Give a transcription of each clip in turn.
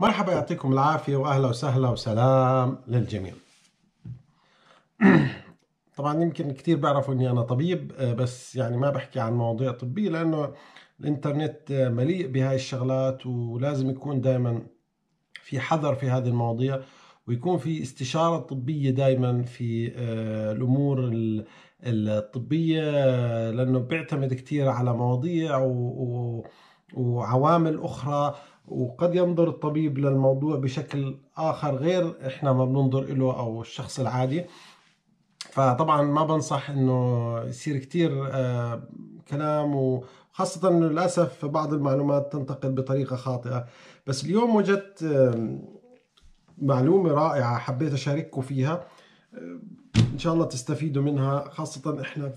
مرحبا يعطيكم العافية وأهلا وسهلا وسلام للجميع طبعا يمكن كثير بعرفوا اني انا طبيب آه، بس يعني ما بحكي عن مواضيع طبيه لانه الانترنت آه، مليء بهاي الشغلات ولازم يكون دائما في حذر في هذه المواضيع ويكون في استشاره طبيه دائما في آه، الامور الطبيه لانه بيعتمد كثير على مواضيع و وعوامل أخرى وقد ينظر الطبيب للموضوع بشكل آخر غير إحنا ما بننظر له أو الشخص العادي فطبعا ما بنصح إنه يصير كثير آه، كلام وخاصة إنه للأسف بعض المعلومات تنتقل بطريقة خاطئة بس اليوم وجدت معلومة رائعة حبيت أشارككم فيها آه، إن شاء الله تستفيدوا منها خاصة إحنا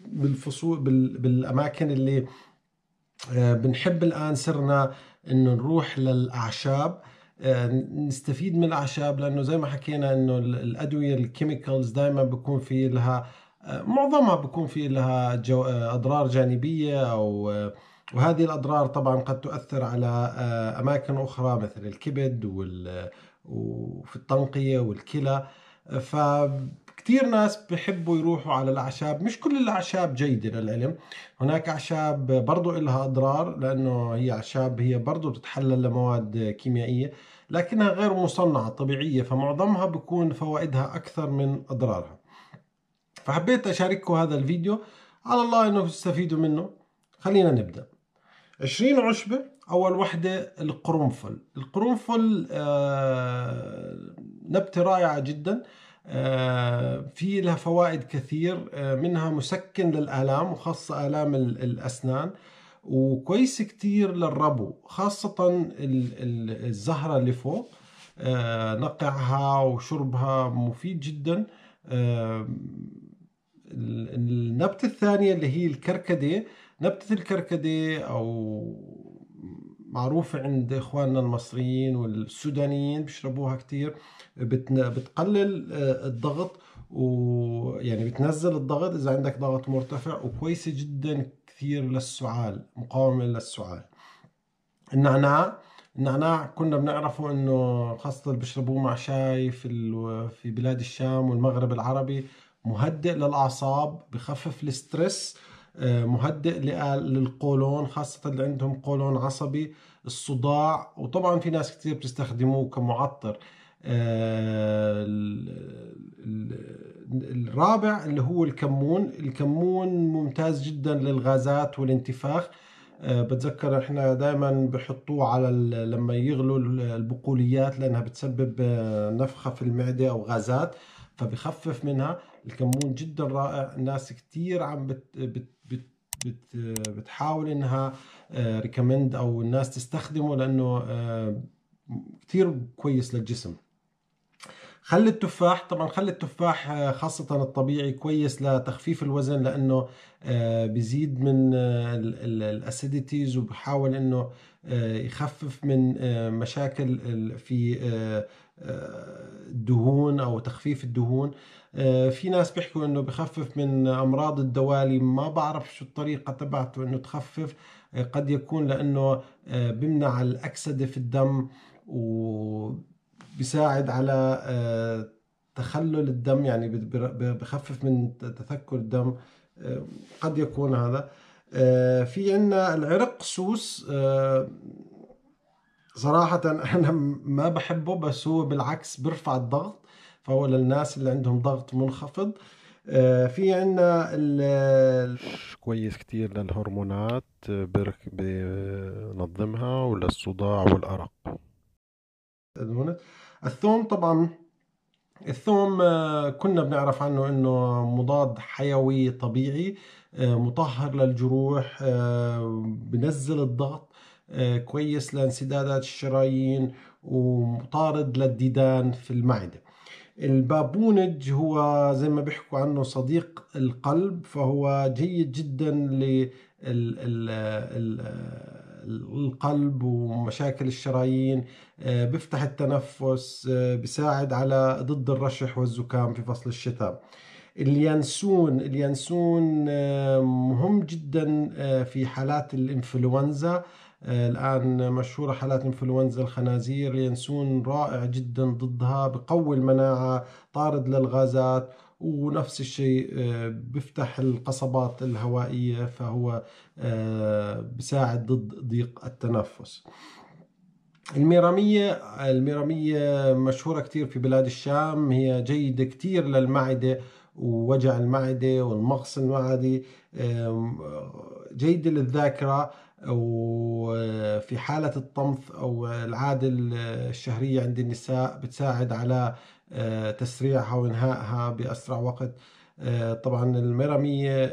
بالفصول بالأماكن اللي آه، بنحب الآن صرنا إنه نروح للأعشاب آه، نستفيد من الأعشاب لأنه زي ما حكينا إنه الأدوية الكيميكالز دائما بكون في لها آه، معظمها بكون في لها جو أضرار جانبية أو وهذه الأضرار طبعا قد تؤثر على أماكن أخرى مثل الكبد وال وفي التنقية والكلى ف كثير ناس بحبوا يروحوا على الأعشاب مش كل الأعشاب جيدة للعلم هناك أعشاب برضو إلها أضرار لأنه هي أعشاب هي برضو بتتحلل لمواد كيميائية لكنها غير مصنعة طبيعية فمعظمها بكون فوائدها أكثر من أضرارها فحبيت أشارككم هذا الفيديو على الله أنه تستفيدوا منه خلينا نبدأ 20 عشبة أول وحدة القرنفل القرنفل آه نبتة رائعة جداً آه، في لها فوائد كثير آه، منها مسكن للآلام وخاصة آلام الأسنان وكويس كتير للربو خاصة الزهرة اللي فوق آه، نقعها وشربها مفيد جدا النبتة الثانية اللي هي الكركديه نبتة الكركديه أو معروفة عند إخواننا المصريين والسودانيين بيشربوها كتير بتقلل آه، الضغط ويعني بتنزل الضغط إذا عندك ضغط مرتفع وكويسة جدا كثير للسعال مقاومة للسعال النعناع النعناع كنا بنعرفه انه خاصة اللي بيشربوه مع شاي في في بلاد الشام والمغرب العربي مهدئ للاعصاب بخفف الستريس آه، مهدئ للقولون خاصة اللي عندهم قولون عصبي الصداع وطبعا في ناس كثير بتستخدموه كمعطر آه، الرابع اللي هو الكمون الكمون ممتاز جدا للغازات والانتفاخ آه، بتذكر احنا دائما بحطوه على لما يغلوا البقوليات لانها بتسبب نفخه في المعده او غازات فبخفف منها الكمون جدا رائع الناس كثير عم بت بت بت بت بتحاول انها ريكومند آه، او الناس تستخدمه لانه آه، كثير كويس للجسم خل التفاح طبعا خل التفاح آه، خاصة الطبيعي كويس لتخفيف الوزن لأنه بزيد من الأسيديتيز وبحاول أنه يخفف من مشاكل في الدهون آه، او تخفيف الدهون آه، في ناس بيحكوا انه بخفف من امراض الدوالي ما بعرف شو الطريقه تبعته انه تخفف آه، قد يكون لانه بمنع الاكسده في الدم وبساعد على تخلل الدم يعني بخفف من تثكر الدم قد يكون هذا في عندنا العرق سوس صراحة أنا ما بحبه بس هو بالعكس بيرفع الضغط فهو للناس اللي عندهم ضغط منخفض آه، في عندنا كويس كتير للهرمونات بنظمها وللصداع والأرق الثوم طبعا الثوم آه، كنا بنعرف عنه انه مضاد حيوي طبيعي آه، مطهر للجروح بنزل الضغط آه، كويس لانسدادات الشرايين ومطارد للديدان في المعدة البابونج هو زي ما بيحكوا عنه صديق القلب فهو جيد جدا للقلب ومشاكل الشرايين آه، بيفتح التنفس آه، بيساعد على ضد الرشح والزكام في فصل الشتاء اليانسون اليانسون مهم جدا في حالات الانفلونزا آه، الآن مشهورة حالات إنفلونزا الخنازير ينسون رائع جدا ضدها بقوي المناعة طارد للغازات ونفس الشيء آه، بفتح القصبات الهوائية فهو آه، بساعد ضد ضيق التنفس الميرامية الميرامية مشهورة كثير في بلاد الشام هي جيدة كثير للمعدة ووجع المعدة والمغص المعدي جيدة للذاكرة وفي آه، حالة الطمث أو العادة آه، الشهرية عند النساء بتساعد على آه، تسريعها وإنهائها بأسرع وقت طبعا الميرامية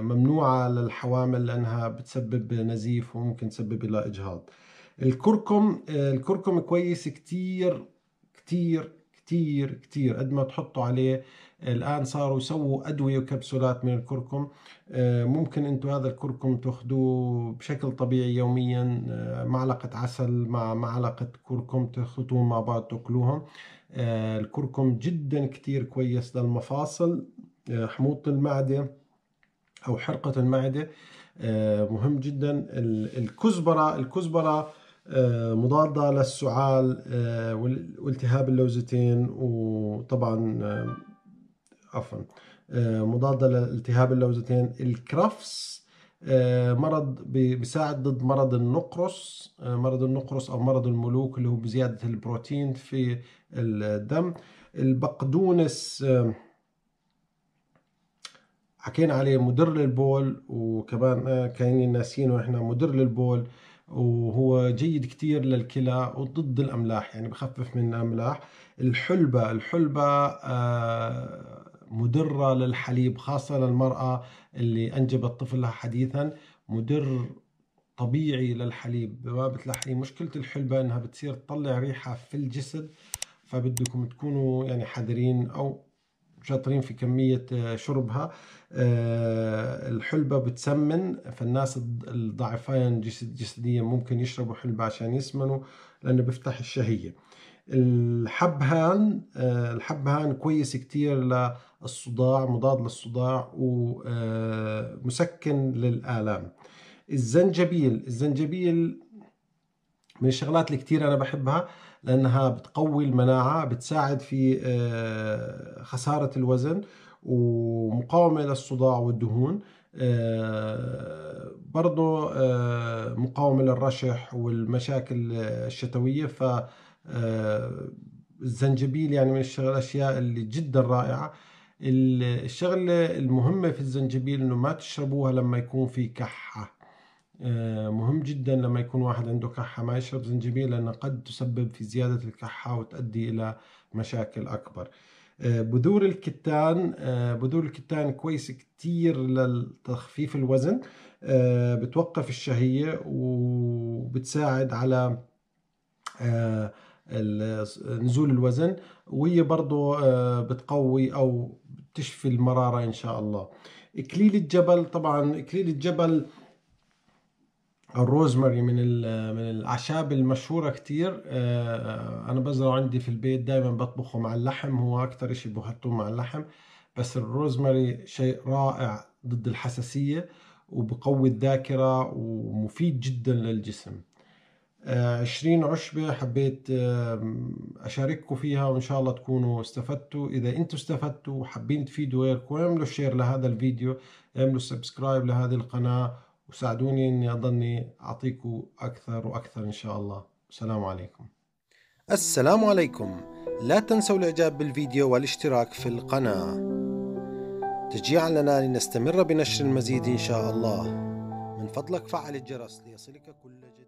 ممنوعة للحوامل لأنها بتسبب نزيف وممكن تسبب إلى إجهاض الكركم الكركم كويس كتير كتير كتير كتير قد ما تحطوا عليه الآن صاروا يسووا أدوية وكبسولات من الكركم آه، ممكن أنتم هذا الكركم تأخذوه بشكل طبيعي يوميا آه، معلقة عسل مع معلقة كركم تخلطوهم مع بعض تأكلوهم آه، الكركم جدا كتير كويس للمفاصل حموضة المعدة أو حرقة المعدة مهم جدا الكزبرة الكزبرة مضادة للسعال والالتهاب اللوزتين وطبعا عفوا آه، مضادة لالتهاب اللوزتين الكرفس آه، مرض بيساعد ضد مرض النقرس آه، مرض النقرس أو مرض الملوك اللي هو بزيادة البروتين في الدم البقدونس حكينا عليه مدر للبول وكمان كاين ناسينه احنا مدر للبول وهو جيد كتير للكلى وضد الاملاح يعني بخفف من الاملاح الحلبه الحلبه آه مدرة للحليب خاصة للمرأة اللي أنجبت طفلها حديثا مدر طبيعي للحليب ما بتلاحظي مشكلة الحلبة إنها بتصير تطلع ريحة في الجسد فبدكم تكونوا يعني حذرين أو شاطرين في كمية آه، شربها آه، الحلبة بتسمن فالناس الضعفين جسديا ممكن يشربوا حلبة عشان يسمنوا لأنه بيفتح الشهية الحبهان آه، الحبهان كويس كتير الصداع مضاد للصداع ومسكن آه، للآلام الزنجبيل الزنجبيل من الشغلات اللي كتير أنا بحبها لأنها بتقوي المناعة بتساعد في آه، خسارة الوزن ومقاومة للصداع والدهون آه، برضو مقاومة للرشح والمشاكل الشتوية ف الزنجبيل يعني من الأشياء اللي جدا رائعة الشغلة المهمة في الزنجبيل انه ما تشربوها لما يكون في كحة آه، مهم جدا لما يكون واحد عنده كحة ما يشرب زنجبيل لانه قد تسبب في زيادة الكحة وتؤدي إلى مشاكل أكبر آه، بذور الكتان آه، بذور الكتان كويس كتير لتخفيف الوزن بتوقف الشهية وبتساعد على نزول الوزن وهي برضو بتقوي أو تشفي المرارة إن شاء الله إكليل الجبل طبعا إكليل الجبل الروزماري من من الاعشاب المشهوره كثير آه، انا بزرعه عندي في البيت دائما بطبخه مع اللحم هو اكثر شيء بحطوه مع اللحم بس الروزماري شيء رائع ضد الحساسيه وبقوي الذاكره ومفيد جدا للجسم 20 آه، عشبة حبيت أشارككم فيها وإن شاء الله تكونوا استفدتوا إذا أنتوا استفدتوا وحابين تفيدوا غيركم اعملوا شير لهذا الفيديو اعملوا سبسكرايب لهذه القناة وساعدوني أني أضلني أعطيكم أكثر وأكثر إن شاء الله السلام عليكم السلام عليكم لا تنسوا الإعجاب بالفيديو والاشتراك في القناة تشجيعا لنا لنستمر بنشر المزيد إن شاء الله من فضلك فعل الجرس ليصلك كل جديد